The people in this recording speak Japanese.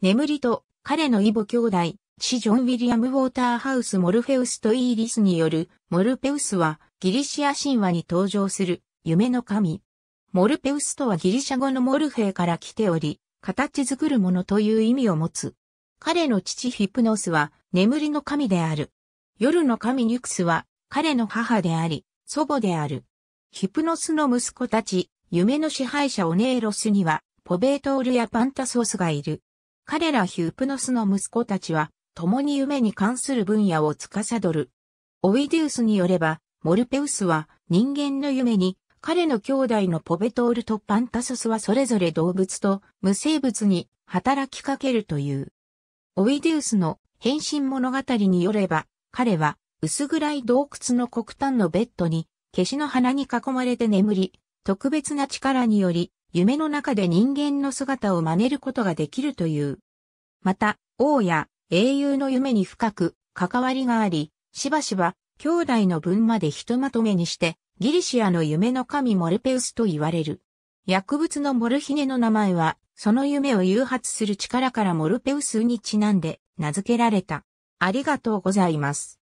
眠りと彼の異母兄弟、シジョン・ウィリアム・ウォーターハウス・モルフェウスとイーリスによる、モルペウスはギリシア神話に登場する夢の神。モルペウスとはギリシャ語のモルフェから来ており、形作るものという意味を持つ。彼の父ヒプノスは眠りの神である。夜の神ニュクスは彼の母であり、祖母である。ヒプノスの息子たち、夢の支配者オネーロスには、ポベートールやパンタソースがいる。彼らヒュープノスの息子たちは、共に夢に関する分野を司る。オイデウスによれば、モルペウスは人間の夢に、彼の兄弟のポベトールとパンタソスはそれぞれ動物と無生物に働きかけるという。オイデウスの変身物語によれば、彼は薄暗い洞窟の黒炭のベッドに、消しの花に囲まれて眠り、特別な力により、夢の中で人間の姿を真似ることができるという。また、王や英雄の夢に深く関わりがあり、しばしば兄弟の分までひとまとめにして、ギリシアの夢の神モルペウスと言われる。薬物のモルヒネの名前は、その夢を誘発する力からモルペウスにちなんで名付けられた。ありがとうございます。